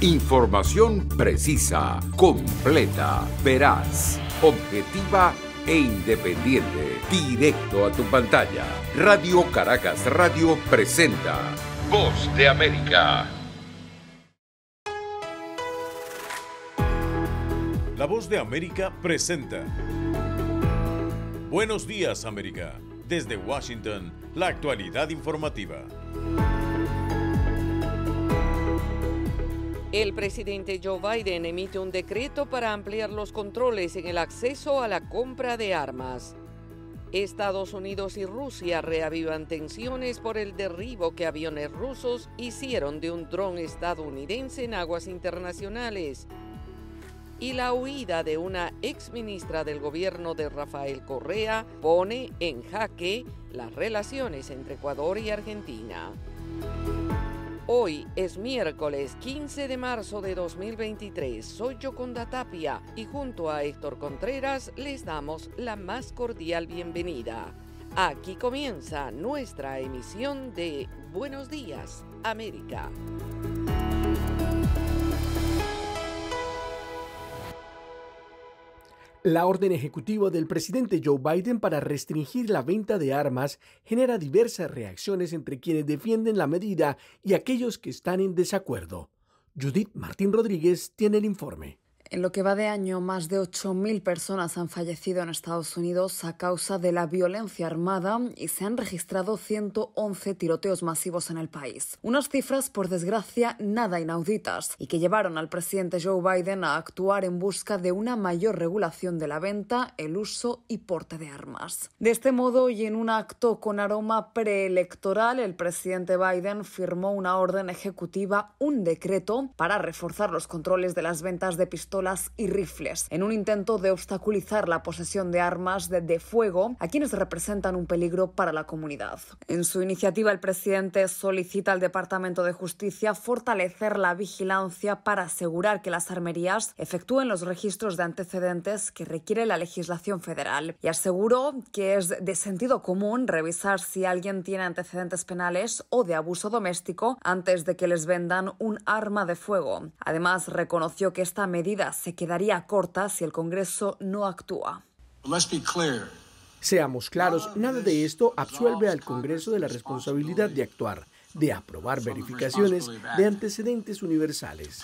Información precisa, completa, veraz, objetiva e independiente. Directo a tu pantalla. Radio Caracas Radio presenta Voz de América. La Voz de América presenta. Buenos días, América. Desde Washington, la actualidad informativa. El presidente Joe Biden emite un decreto para ampliar los controles en el acceso a la compra de armas. Estados Unidos y Rusia reavivan tensiones por el derribo que aviones rusos hicieron de un dron estadounidense en aguas internacionales. Y la huida de una exministra del gobierno de Rafael Correa pone en jaque las relaciones entre Ecuador y Argentina. Hoy es miércoles 15 de marzo de 2023. Soy Yoconda Tapia y junto a Héctor Contreras les damos la más cordial bienvenida. Aquí comienza nuestra emisión de Buenos Días, América. La orden ejecutiva del presidente Joe Biden para restringir la venta de armas genera diversas reacciones entre quienes defienden la medida y aquellos que están en desacuerdo. Judith Martín Rodríguez tiene el informe. En lo que va de año, más de 8.000 personas han fallecido en Estados Unidos a causa de la violencia armada y se han registrado 111 tiroteos masivos en el país. Unas cifras, por desgracia, nada inauditas y que llevaron al presidente Joe Biden a actuar en busca de una mayor regulación de la venta, el uso y porte de armas. De este modo, y en un acto con aroma preelectoral, el presidente Biden firmó una orden ejecutiva, un decreto, para reforzar los controles de las ventas de pistolas y rifles, en un intento de obstaculizar la posesión de armas de fuego a quienes representan un peligro para la comunidad. En su iniciativa, el presidente solicita al Departamento de Justicia fortalecer la vigilancia para asegurar que las armerías efectúen los registros de antecedentes que requiere la legislación federal y aseguró que es de sentido común revisar si alguien tiene antecedentes penales o de abuso doméstico antes de que les vendan un arma de fuego. Además, reconoció que esta medida se quedaría corta si el Congreso no actúa. Seamos claros, nada de esto absuelve al Congreso de la responsabilidad de actuar de aprobar verificaciones de antecedentes universales.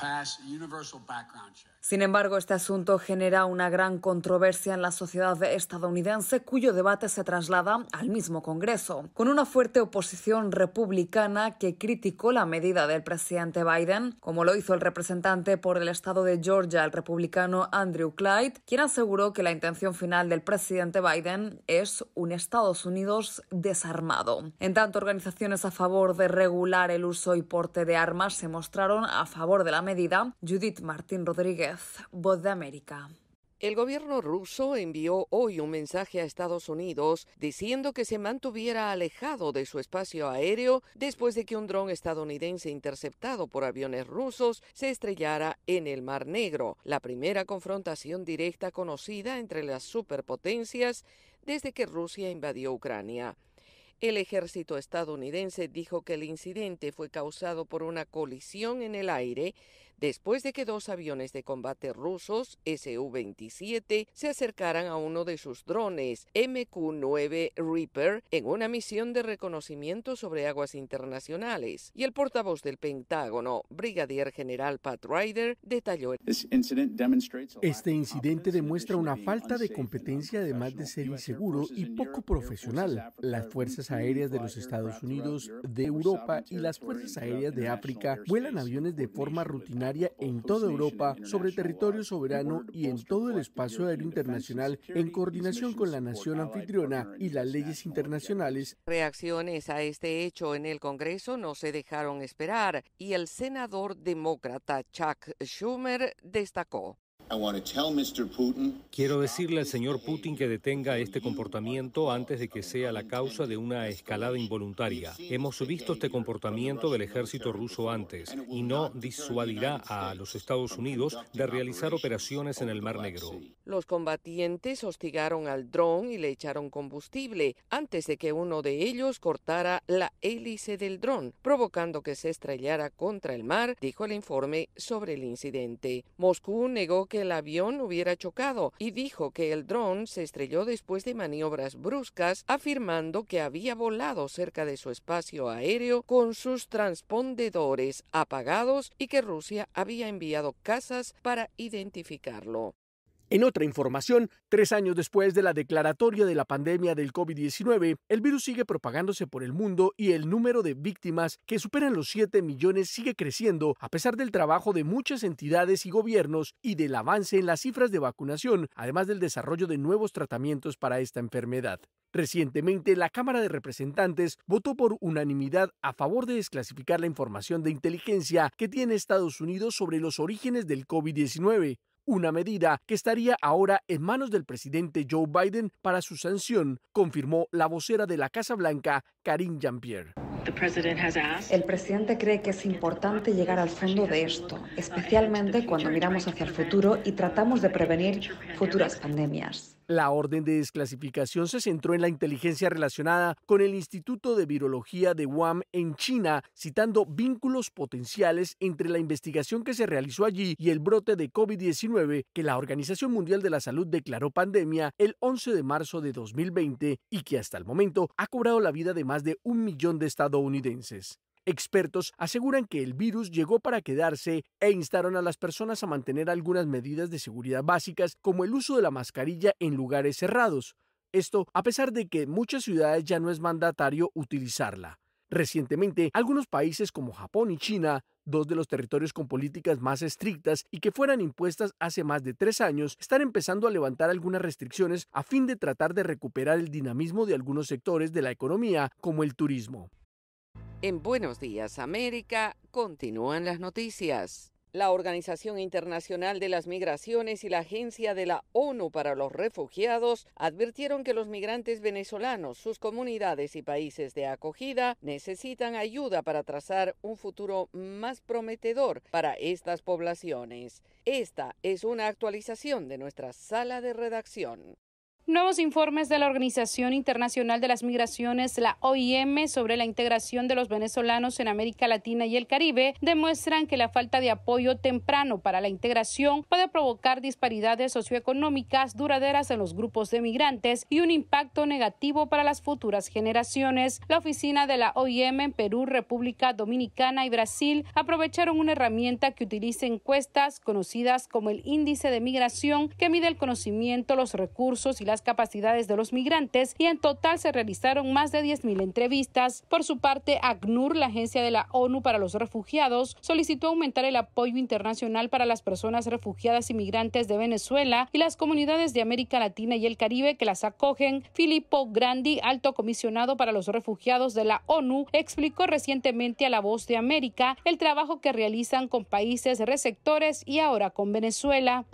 Sin embargo, este asunto genera una gran controversia en la sociedad estadounidense, cuyo debate se traslada al mismo Congreso, con una fuerte oposición republicana que criticó la medida del presidente Biden, como lo hizo el representante por el estado de Georgia, el republicano Andrew Clyde, quien aseguró que la intención final del presidente Biden es un Estados Unidos desarmado. En tanto, organizaciones a favor de regular el uso y porte de armas se mostraron a favor de la medida Judith Martín Rodríguez, Voz de América. El gobierno ruso envió hoy un mensaje a Estados Unidos diciendo que se mantuviera alejado de su espacio aéreo después de que un dron estadounidense interceptado por aviones rusos se estrellara en el Mar Negro, la primera confrontación directa conocida entre las superpotencias desde que Rusia invadió Ucrania. El ejército estadounidense dijo que el incidente fue causado por una colisión en el aire después de que dos aviones de combate rusos Su-27 se acercaran a uno de sus drones MQ-9 Reaper en una misión de reconocimiento sobre aguas internacionales. Y el portavoz del Pentágono, Brigadier General Pat Ryder, detalló. Este incidente demuestra una falta de competencia además de ser inseguro y poco profesional. Las Fuerzas Aéreas de los Estados Unidos, de Europa y las Fuerzas Aéreas de África vuelan aviones de forma rutinaria en toda Europa sobre territorio soberano y en todo el espacio aéreo internacional en coordinación con la nación anfitriona y las leyes internacionales. Reacciones a este hecho en el Congreso no se dejaron esperar y el senador demócrata Chuck Schumer destacó. Quiero decirle al señor Putin que detenga este comportamiento antes de que sea la causa de una escalada involuntaria. Hemos visto este comportamiento del ejército ruso antes y no disuadirá a los Estados Unidos de realizar operaciones en el Mar Negro. Los combatientes hostigaron al dron y le echaron combustible antes de que uno de ellos cortara la hélice del dron, provocando que se estrellara contra el mar, dijo el informe sobre el incidente. Moscú negó que el avión hubiera chocado y dijo que el dron se estrelló después de maniobras bruscas, afirmando que había volado cerca de su espacio aéreo con sus transpondedores apagados y que Rusia había enviado casas para identificarlo. En otra información, tres años después de la declaratoria de la pandemia del COVID-19, el virus sigue propagándose por el mundo y el número de víctimas que superan los 7 millones sigue creciendo a pesar del trabajo de muchas entidades y gobiernos y del avance en las cifras de vacunación, además del desarrollo de nuevos tratamientos para esta enfermedad. Recientemente, la Cámara de Representantes votó por unanimidad a favor de desclasificar la información de inteligencia que tiene Estados Unidos sobre los orígenes del COVID-19 una medida que estaría ahora en manos del presidente Joe Biden para su sanción, confirmó la vocera de la Casa Blanca, Karine Jean-Pierre. El presidente cree que es importante llegar al fondo de esto, especialmente cuando miramos hacia el futuro y tratamos de prevenir futuras pandemias. La orden de desclasificación se centró en la inteligencia relacionada con el Instituto de Virología de WAM en China, citando vínculos potenciales entre la investigación que se realizó allí y el brote de COVID-19 que la Organización Mundial de la Salud declaró pandemia el 11 de marzo de 2020 y que hasta el momento ha cobrado la vida de más de un millón de estadounidenses. Expertos aseguran que el virus llegó para quedarse e instaron a las personas a mantener algunas medidas de seguridad básicas como el uso de la mascarilla en lugares cerrados. Esto a pesar de que en muchas ciudades ya no es mandatario utilizarla. Recientemente, algunos países como Japón y China, dos de los territorios con políticas más estrictas y que fueran impuestas hace más de tres años, están empezando a levantar algunas restricciones a fin de tratar de recuperar el dinamismo de algunos sectores de la economía, como el turismo. En Buenos Días América continúan las noticias. La Organización Internacional de las Migraciones y la Agencia de la ONU para los Refugiados advirtieron que los migrantes venezolanos, sus comunidades y países de acogida necesitan ayuda para trazar un futuro más prometedor para estas poblaciones. Esta es una actualización de nuestra sala de redacción. Nuevos informes de la Organización Internacional de las Migraciones, la OIM, sobre la integración de los venezolanos en América Latina y el Caribe demuestran que la falta de apoyo temprano para la integración puede provocar disparidades socioeconómicas duraderas en los grupos de migrantes y un impacto negativo para las futuras generaciones. La oficina de la OIM en Perú, República Dominicana y Brasil aprovecharon una herramienta que utiliza encuestas conocidas como el Índice de Migración que mide el conocimiento, los recursos y la las capacidades de los migrantes y en total se realizaron más de 10.000 entrevistas. Por su parte, ACNUR, la agencia de la ONU para los refugiados, solicitó aumentar el apoyo internacional para las personas refugiadas y migrantes de Venezuela y las comunidades de América Latina y el Caribe que las acogen. Filippo Grandi, alto comisionado para los refugiados de la ONU, explicó recientemente a La Voz de América el trabajo que realizan con países receptores y ahora con Venezuela.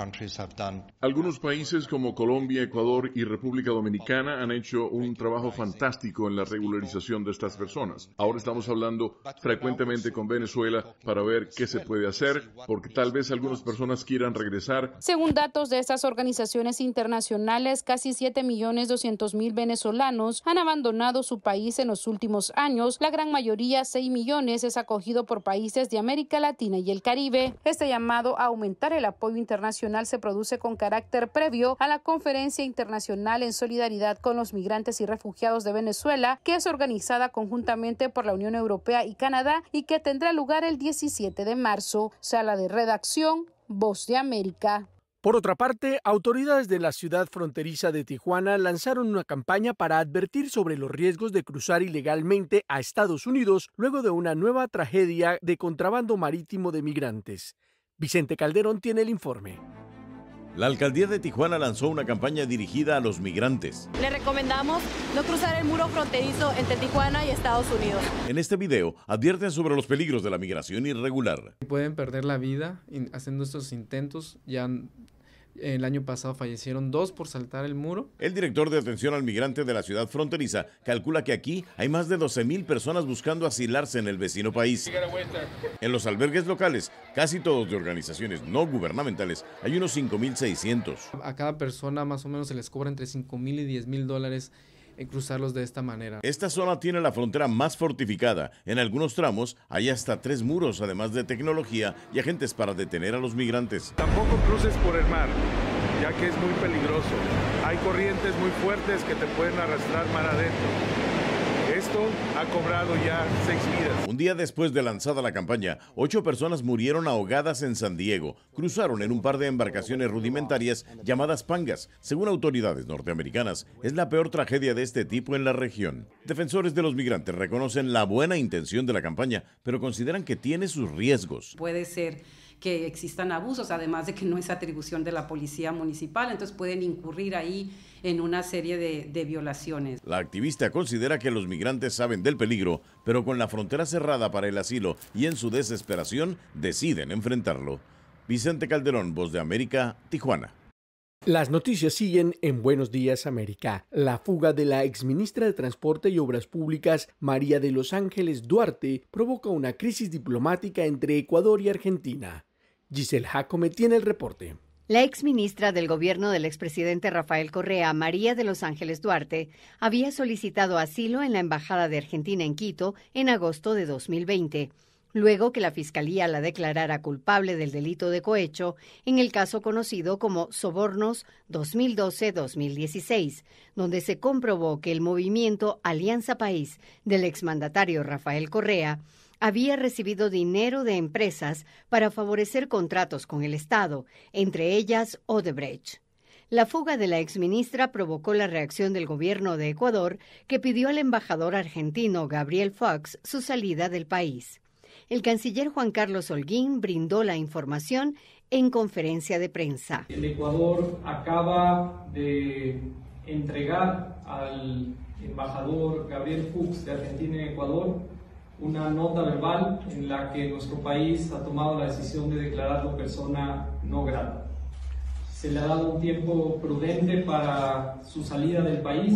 Algunos países como Colombia, Ecuador y República Dominicana han hecho un trabajo fantástico en la regularización de estas personas. Ahora estamos hablando frecuentemente con Venezuela para ver qué se puede hacer, porque tal vez algunas personas quieran regresar. Según datos de estas organizaciones internacionales, casi 7.200.000 venezolanos han abandonado su país en los últimos años. La gran mayoría, 6 millones, es acogido por países de América Latina y el Caribe. Este llamado a aumentar el apoyo internacional se produce con carácter previo a la conferencia internacional en Solidaridad con los Migrantes y Refugiados de Venezuela, que es organizada conjuntamente por la Unión Europea y Canadá y que tendrá lugar el 17 de marzo. Sala de redacción, Voz de América. Por otra parte, autoridades de la ciudad fronteriza de Tijuana lanzaron una campaña para advertir sobre los riesgos de cruzar ilegalmente a Estados Unidos luego de una nueva tragedia de contrabando marítimo de migrantes. Vicente Calderón tiene el informe. La alcaldía de Tijuana lanzó una campaña dirigida a los migrantes. Le recomendamos no cruzar el muro fronterizo entre Tijuana y Estados Unidos. En este video advierten sobre los peligros de la migración irregular. Pueden perder la vida haciendo estos intentos, ya el año pasado fallecieron dos por saltar el muro. El director de atención al migrante de la ciudad fronteriza calcula que aquí hay más de 12.000 personas buscando asilarse en el vecino país. En los albergues locales, casi todos de organizaciones no gubernamentales, hay unos 5.600. A cada persona más o menos se les cobra entre 5.000 y mil dólares cruzarlos de esta manera. Esta zona tiene la frontera más fortificada. En algunos tramos hay hasta tres muros, además de tecnología y agentes para detener a los migrantes. Tampoco cruces por el mar, ya que es muy peligroso. Hay corrientes muy fuertes que te pueden arrastrar mar adentro ha cobrado ya seis vidas. Un día después de lanzada la campaña, ocho personas murieron ahogadas en San Diego. Cruzaron en un par de embarcaciones rudimentarias llamadas pangas. Según autoridades norteamericanas, es la peor tragedia de este tipo en la región. Defensores de los migrantes reconocen la buena intención de la campaña, pero consideran que tiene sus riesgos. Puede ser que existan abusos, además de que no es atribución de la policía municipal, entonces pueden incurrir ahí en una serie de, violaciones. La activista considera que los migrantes saben del peligro, pero con la frontera cerrada para el asilo y en su desesperación deciden enfrentarlo. Vicente Calderón, Voz de América, Tijuana. Las noticias siguen en Buenos Días América. La fuga de la exministra de Transporte y Obras Públicas, María de los Ángeles Duarte, provoca una crisis diplomática entre Ecuador y Argentina. Giselle Jacome tiene el reporte. La exministra del gobierno del expresidente Rafael Correa, María de los Ángeles Duarte, había solicitado asilo en la Embajada de Argentina en Quito en agosto de 2020, luego que la Fiscalía la declarara culpable del delito de cohecho en el caso conocido como Sobornos 2012-2016, donde se comprobó que el movimiento Alianza País del exmandatario Rafael Correa había recibido dinero de empresas para favorecer contratos con el Estado, entre ellas Odebrecht. La fuga de la exministra provocó la reacción del gobierno de Ecuador, que pidió al embajador argentino Gabriel Fox su salida del país. El canciller Juan Carlos Holguín brindó la información en conferencia de prensa. El Ecuador acaba de entregar al embajador Gabriel Fox de Argentina y Ecuador una nota verbal en la que nuestro país ha tomado la decisión de declararlo persona no grata. Se le ha dado un tiempo prudente para su salida del país.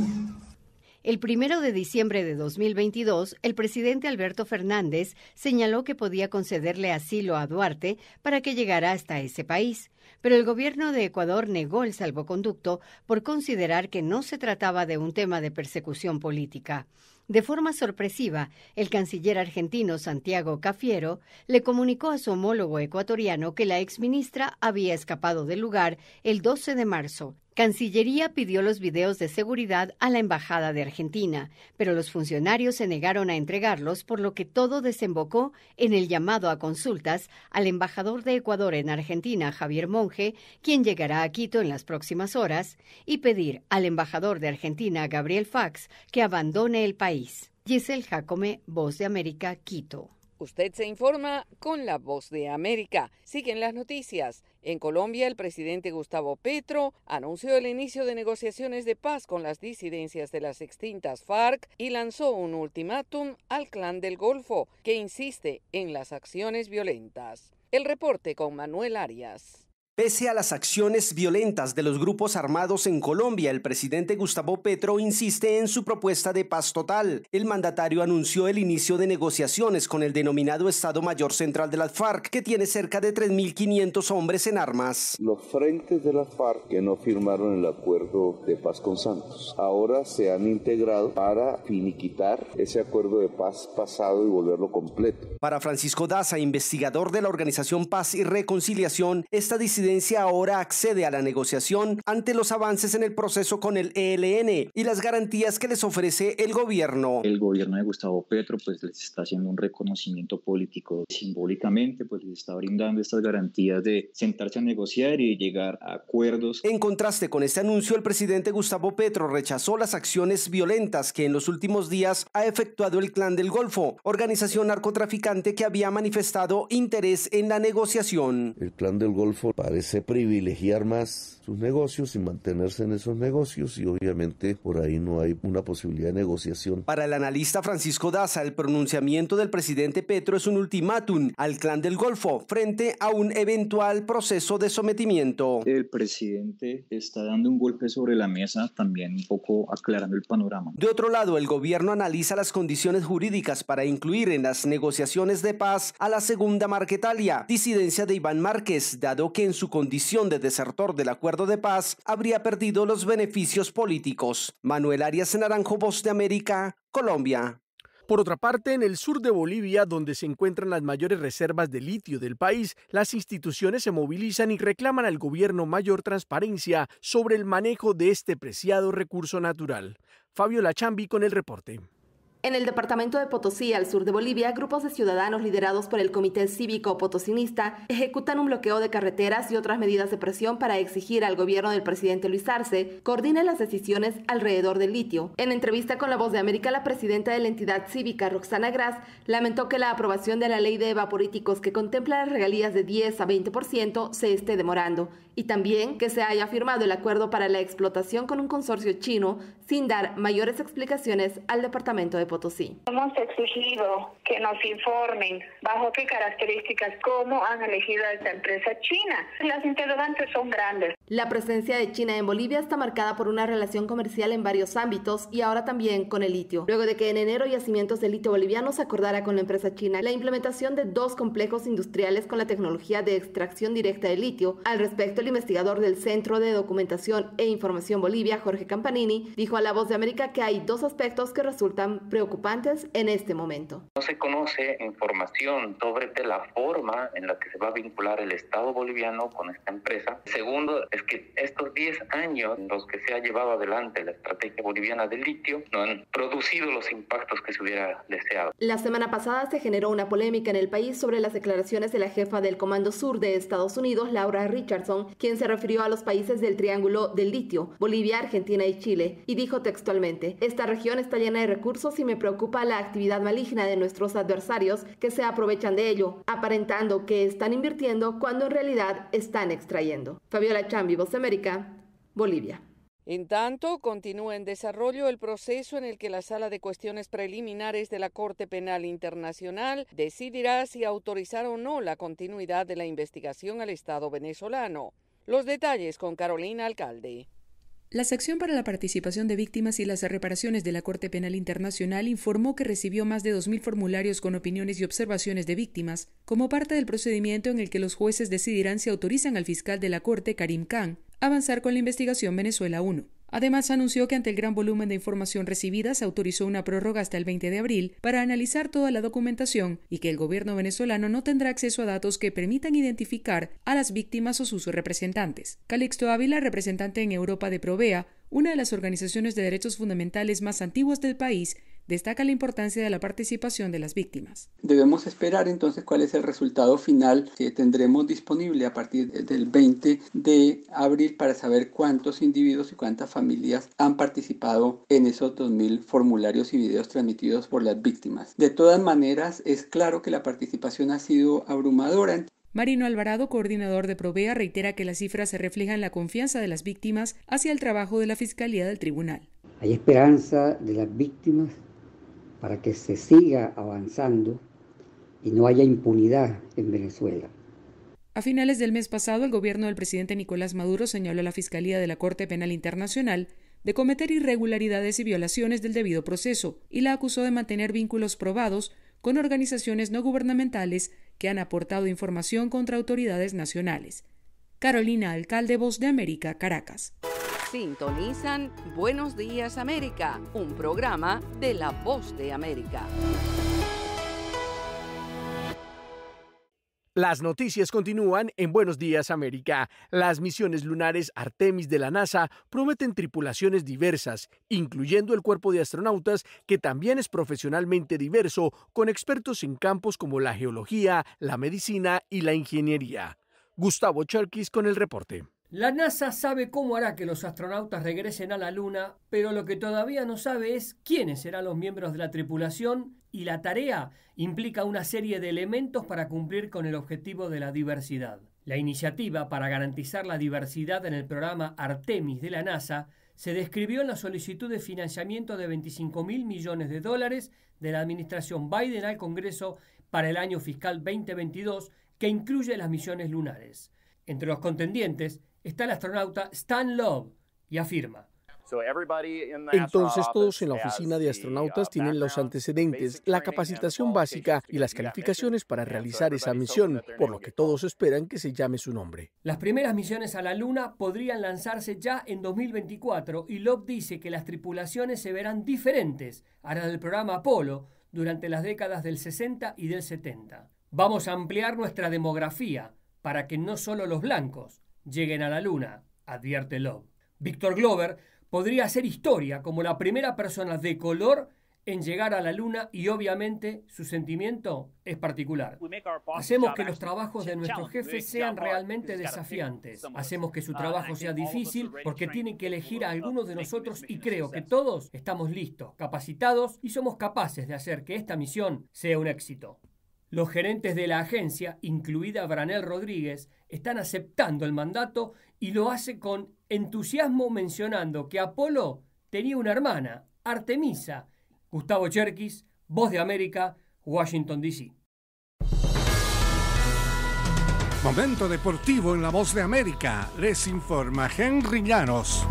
El primero de diciembre de 2022, el presidente Alberto Fernández señaló que podía concederle asilo a Duarte para que llegara hasta ese país, pero el gobierno de Ecuador negó el salvoconducto por considerar que no se trataba de un tema de persecución política. De forma sorpresiva, el canciller argentino Santiago Cafiero le comunicó a su homólogo ecuatoriano que la exministra había escapado del lugar el 12 de marzo Cancillería pidió los videos de seguridad a la Embajada de Argentina, pero los funcionarios se negaron a entregarlos, por lo que todo desembocó en el llamado a consultas al embajador de Ecuador en Argentina, Javier Monge, quien llegará a Quito en las próximas horas, y pedir al embajador de Argentina, Gabriel Fax, que abandone el país. Giselle Jacome, Voz de América, Quito. Usted se informa con la voz de América. Siguen las noticias. En Colombia, el presidente Gustavo Petro anunció el inicio de negociaciones de paz con las disidencias de las extintas FARC y lanzó un ultimátum al clan del Golfo, que insiste en las acciones violentas. El reporte con Manuel Arias. Pese a las acciones violentas de los grupos armados en Colombia, el presidente Gustavo Petro insiste en su propuesta de paz total. El mandatario anunció el inicio de negociaciones con el denominado Estado Mayor Central de las FARC, que tiene cerca de 3.500 hombres en armas. Los frentes de las FARC que no firmaron el acuerdo de paz con Santos ahora se han integrado para finiquitar ese acuerdo de paz pasado y volverlo completo. Para Francisco Daza, investigador de la organización Paz y Reconciliación, esta decisión ahora accede a la negociación ante los avances en el proceso con el ELN y las garantías que les ofrece el gobierno. El gobierno de Gustavo Petro pues les está haciendo un reconocimiento político simbólicamente, pues les está brindando estas garantías de sentarse a negociar y llegar a acuerdos. En contraste con este anuncio, el presidente Gustavo Petro rechazó las acciones violentas que en los últimos días ha efectuado el Clan del Golfo, organización narcotraficante que había manifestado interés en la negociación. El Clan del Golfo para parece privilegiar más sus negocios y mantenerse en esos negocios y obviamente por ahí no hay una posibilidad de negociación. Para el analista Francisco Daza, el pronunciamiento del presidente Petro es un ultimátum al clan del Golfo frente a un eventual proceso de sometimiento. El presidente está dando un golpe sobre la mesa, también un poco aclarando el panorama. De otro lado, el gobierno analiza las condiciones jurídicas para incluir en las negociaciones de paz a la segunda Marquetalia, disidencia de Iván Márquez, dado que en su su condición de desertor del acuerdo de paz, habría perdido los beneficios políticos. Manuel Arias Naranjo, Voz de América, Colombia. Por otra parte, en el sur de Bolivia, donde se encuentran las mayores reservas de litio del país, las instituciones se movilizan y reclaman al gobierno mayor transparencia sobre el manejo de este preciado recurso natural. Fabio Lachambi con el reporte. En el departamento de Potosí, al sur de Bolivia, grupos de ciudadanos liderados por el Comité Cívico Potosinista ejecutan un bloqueo de carreteras y otras medidas de presión para exigir al gobierno del presidente Luis Arce coordine las decisiones alrededor del litio. En entrevista con La Voz de América, la presidenta de la entidad cívica, Roxana Gras, lamentó que la aprobación de la ley de evaporíticos que contempla las regalías de 10 a 20% se esté demorando y también que se haya firmado el acuerdo para la explotación con un consorcio chino sin dar mayores explicaciones al Departamento de Potosí. Hemos exigido que nos informen bajo qué características, cómo han elegido a esta empresa china. Las interrogantes son grandes. La presencia de China en Bolivia está marcada por una relación comercial en varios ámbitos y ahora también con el litio. Luego de que en enero yacimientos de litio boliviano se acordara con la empresa china la implementación de dos complejos industriales con la tecnología de extracción directa de litio, al respecto el investigador del Centro de Documentación e Información Bolivia, Jorge Campanini, dijo a La Voz de América que hay dos aspectos que resultan preocupantes en este momento. No se conoce información sobre la forma en la que se va a vincular el Estado boliviano con esta empresa. Segundo, es que estos 10 años en los que se ha llevado adelante la estrategia boliviana del litio no han producido los impactos que se hubiera deseado. La semana pasada se generó una polémica en el país sobre las declaraciones de la jefa del Comando Sur de Estados Unidos, Laura Richardson, quien se refirió a los países del Triángulo del Litio, Bolivia, Argentina y Chile, y dijo textualmente, esta región está llena de recursos y me preocupa la actividad maligna de nuestros adversarios que se aprovechan de ello, aparentando que están invirtiendo cuando en realidad están extrayendo. Fabiola Chambi, Voz América, Bolivia. En tanto, continúa en desarrollo el proceso en el que la Sala de Cuestiones Preliminares de la Corte Penal Internacional decidirá si autorizar o no la continuidad de la investigación al Estado venezolano. Los detalles con Carolina Alcalde. La sección para la participación de víctimas y las reparaciones de la Corte Penal Internacional informó que recibió más de 2.000 formularios con opiniones y observaciones de víctimas, como parte del procedimiento en el que los jueces decidirán si autorizan al fiscal de la Corte, Karim Khan, avanzar con la investigación Venezuela 1. Además, anunció que ante el gran volumen de información recibida se autorizó una prórroga hasta el 20 de abril para analizar toda la documentación y que el gobierno venezolano no tendrá acceso a datos que permitan identificar a las víctimas o sus representantes. Calixto Ávila, representante en Europa de Provea, una de las organizaciones de derechos fundamentales más antiguas del país, destaca la importancia de la participación de las víctimas. Debemos esperar entonces cuál es el resultado final que tendremos disponible a partir del 20 de abril para saber cuántos individuos y cuántas familias han participado en esos 2.000 formularios y videos transmitidos por las víctimas. De todas maneras, es claro que la participación ha sido abrumadora. Marino Alvarado, coordinador de Provea, reitera que las cifras se reflejan la confianza de las víctimas hacia el trabajo de la Fiscalía del Tribunal. Hay esperanza de las víctimas para que se siga avanzando y no haya impunidad en Venezuela. A finales del mes pasado, el gobierno del presidente Nicolás Maduro señaló a la Fiscalía de la Corte Penal Internacional de cometer irregularidades y violaciones del debido proceso y la acusó de mantener vínculos probados con organizaciones no gubernamentales que han aportado información contra autoridades nacionales. Carolina Alcalde, Voz de América, Caracas. Sintonizan Buenos Días América, un programa de La Voz de América. Las noticias continúan en Buenos Días América. Las misiones lunares Artemis de la NASA prometen tripulaciones diversas, incluyendo el cuerpo de astronautas que también es profesionalmente diverso, con expertos en campos como la geología, la medicina y la ingeniería. Gustavo Charquis con el reporte. La NASA sabe cómo hará que los astronautas regresen a la Luna, pero lo que todavía no sabe es quiénes serán los miembros de la tripulación y la tarea implica una serie de elementos para cumplir con el objetivo de la diversidad. La iniciativa para garantizar la diversidad en el programa Artemis de la NASA se describió en la solicitud de financiamiento de 25 mil millones de dólares de la administración Biden al Congreso para el año fiscal 2022, que incluye las misiones lunares. Entre los contendientes está el astronauta Stan Love y afirma. Entonces todos en la oficina de astronautas uh, tienen los antecedentes, la capacitación básica y las calificaciones para realizar esa misión, por lo que todos esperan que se llame su nombre. Las primeras misiones a la Luna podrían lanzarse ya en 2024 y Love dice que las tripulaciones se verán diferentes a las del programa Apolo durante las décadas del 60 y del 70. Vamos a ampliar nuestra demografía para que no solo los blancos, lleguen a la Luna, advierte Love. Victor Glover podría hacer historia como la primera persona de color en llegar a la luna y obviamente su sentimiento es particular. Hacemos que los trabajos de nuestros jefes sean realmente desafiantes. Hacemos que su uh, trabajo sea difícil porque tienen que elegir a algunos de nosotros y creo que todos estamos listos, capacitados y somos capaces de hacer que esta misión sea un éxito. Los gerentes de la agencia, incluida Branel Rodríguez, están aceptando el mandato y lo hace con entusiasmo mencionando que Apolo tenía una hermana, Artemisa. Gustavo Cherkis, Voz de América, Washington, D.C. Momento deportivo en la Voz de América. Les informa Henry Llanos.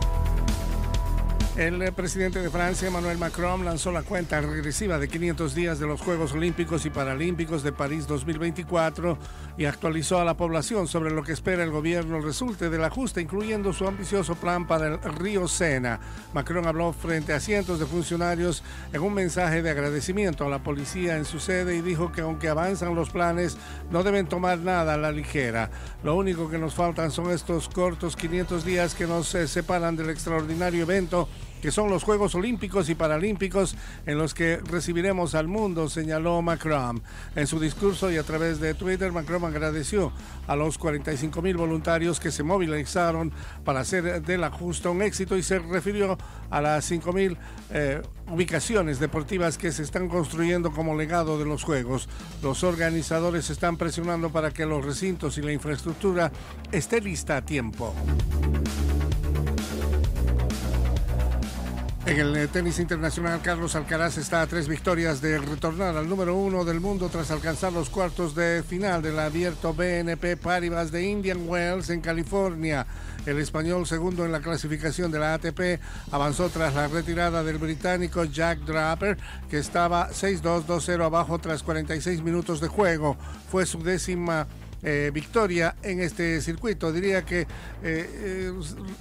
El eh, presidente de Francia, Emmanuel Macron, lanzó la cuenta regresiva de 500 días de los Juegos Olímpicos y Paralímpicos de París 2024 y actualizó a la población sobre lo que espera el gobierno resulte del ajuste, incluyendo su ambicioso plan para el río Sena. Macron habló frente a cientos de funcionarios en un mensaje de agradecimiento a la policía en su sede y dijo que aunque avanzan los planes, no deben tomar nada a la ligera. Lo único que nos faltan son estos cortos 500 días que nos separan del extraordinario evento que son los Juegos Olímpicos y Paralímpicos en los que recibiremos al mundo, señaló Macron. En su discurso y a través de Twitter, Macron agradeció a los 45 mil voluntarios que se movilizaron para hacer de la justa un éxito y se refirió a las 5 mil eh, ubicaciones deportivas que se están construyendo como legado de los Juegos. Los organizadores están presionando para que los recintos y la infraestructura esté lista a tiempo. En el eh, tenis internacional, Carlos Alcaraz está a tres victorias de retornar al número uno del mundo tras alcanzar los cuartos de final del abierto BNP Paribas de Indian Wells en California. El español, segundo en la clasificación de la ATP, avanzó tras la retirada del británico Jack Draper, que estaba 6-2-2-0 abajo tras 46 minutos de juego. Fue su décima eh, victoria en este circuito. Diría que eh, eh,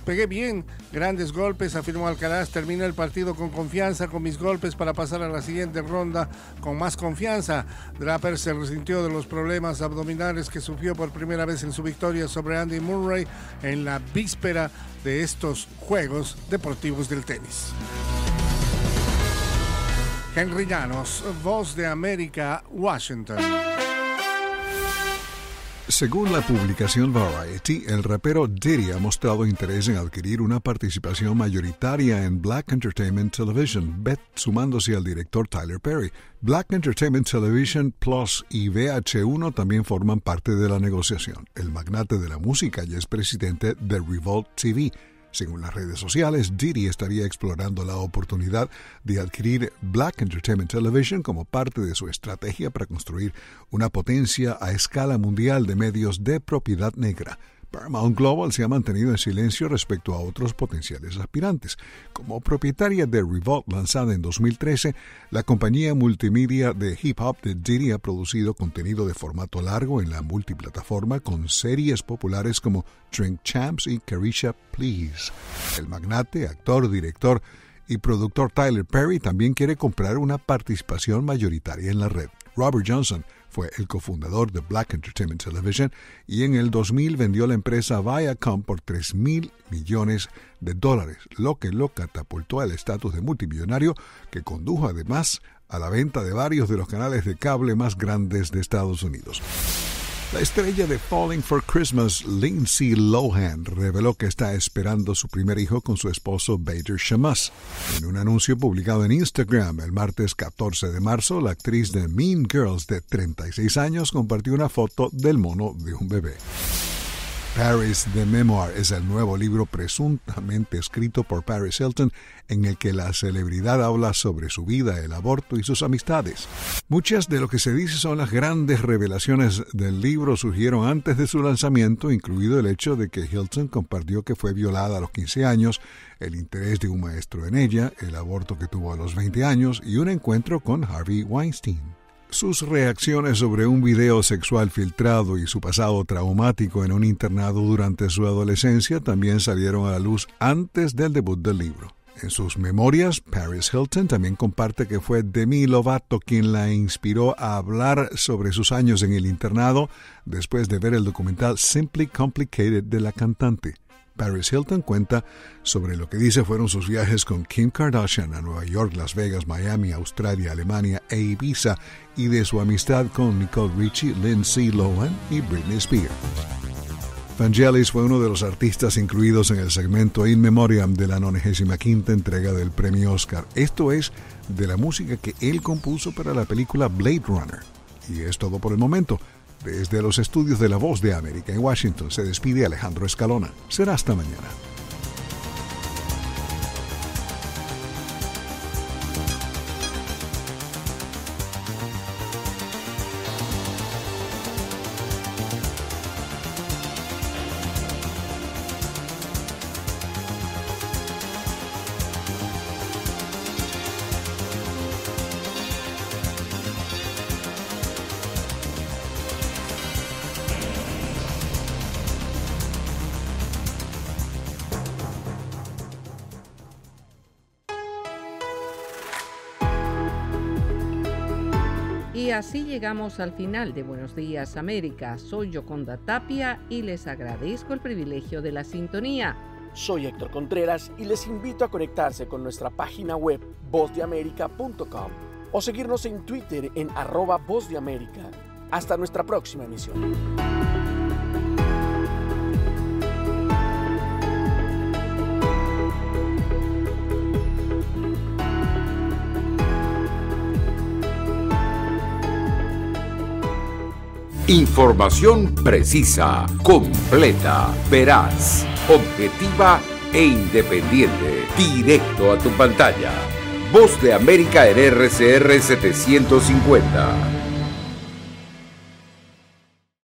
pegué bien, grandes golpes, afirmó Alcaraz. Termina el partido con confianza, con mis golpes para pasar a la siguiente ronda con más confianza. Draper se resintió de los problemas abdominales que sufrió por primera vez en su victoria sobre Andy Murray en la víspera de estos Juegos Deportivos del Tenis. Henry Llanos, Voz de América, Washington. Según la publicación Variety, el rapero Diddy ha mostrado interés en adquirir una participación mayoritaria en Black Entertainment Television, Beth sumándose al director Tyler Perry. Black Entertainment Television Plus y VH1 también forman parte de la negociación. El magnate de la música ya es presidente de Revolt TV, según las redes sociales, Didi estaría explorando la oportunidad de adquirir Black Entertainment Television como parte de su estrategia para construir una potencia a escala mundial de medios de propiedad negra. Paramount Global se ha mantenido en silencio respecto a otros potenciales aspirantes. Como propietaria de Revolt, lanzada en 2013, la compañía multimedia de hip hop de Diddy ha producido contenido de formato largo en la multiplataforma con series populares como Drink Champs y Carisha Please. El magnate, actor, director y productor Tyler Perry también quiere comprar una participación mayoritaria en la red. Robert Johnson, fue el cofundador de Black Entertainment Television y en el 2000 vendió la empresa Viacom por 3 mil millones de dólares, lo que lo catapultó al estatus de multimillonario que condujo además a la venta de varios de los canales de cable más grandes de Estados Unidos. La estrella de Falling for Christmas, Lindsay Lohan, reveló que está esperando su primer hijo con su esposo Bader Shamas. En un anuncio publicado en Instagram el martes 14 de marzo, la actriz de Mean Girls de 36 años compartió una foto del mono de un bebé. Paris The Memoir es el nuevo libro presuntamente escrito por Paris Hilton en el que la celebridad habla sobre su vida, el aborto y sus amistades. Muchas de lo que se dice son las grandes revelaciones del libro surgieron antes de su lanzamiento, incluido el hecho de que Hilton compartió que fue violada a los 15 años, el interés de un maestro en ella, el aborto que tuvo a los 20 años y un encuentro con Harvey Weinstein. Sus reacciones sobre un video sexual filtrado y su pasado traumático en un internado durante su adolescencia también salieron a la luz antes del debut del libro. En sus memorias, Paris Hilton también comparte que fue Demi Lovato quien la inspiró a hablar sobre sus años en el internado después de ver el documental Simply Complicated de la cantante. Paris Hilton cuenta sobre lo que dice fueron sus viajes con Kim Kardashian a Nueva York, Las Vegas, Miami, Australia, Alemania e Ibiza y de su amistad con Nicole Richie, Lindsay Lohan y Britney Spears. Vangelis fue uno de los artistas incluidos en el segmento In Memoriam de la 95 entrega del premio Oscar. Esto es de la música que él compuso para la película Blade Runner. Y es todo por el momento. Desde los estudios de La Voz de América en Washington se despide Alejandro Escalona. Será hasta mañana. Y así llegamos al final de Buenos Días América. Soy Yoconda Tapia y les agradezco el privilegio de la sintonía. Soy Héctor Contreras y les invito a conectarse con nuestra página web vozdeamerica.com o seguirnos en Twitter en arroba Voz Hasta nuestra próxima emisión. Información precisa, completa, veraz, objetiva e independiente. Directo a tu pantalla. Voz de América en RCR 750.